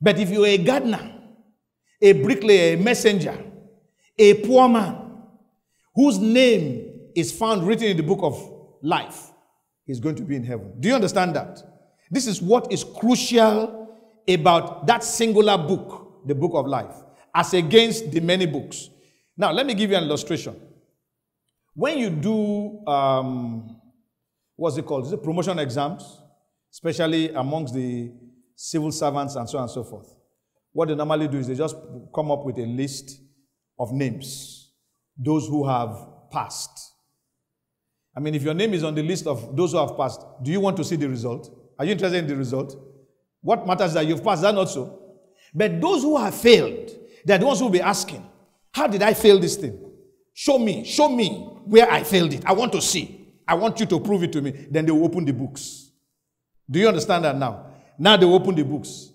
But if you're a gardener, a bricklayer, a messenger, a poor man, whose name is found written in the book of life, he's going to be in heaven. Do you understand that? This is what is crucial about that singular book, the book of life, as against the many books. Now, let me give you an illustration. When you do, um, what's it called? Is it promotion exams? Especially amongst the civil servants, and so on and so forth. What they normally do is they just come up with a list of names, those who have passed. I mean, if your name is on the list of those who have passed, do you want to see the result? Are you interested in the result? What matters that you've passed, that not so. But those who have failed, they're the ones who will be asking, How did I fail this thing? Show me, show me where I failed it. I want to see. I want you to prove it to me. Then they will open the books. Do you understand that now? Now they open the books.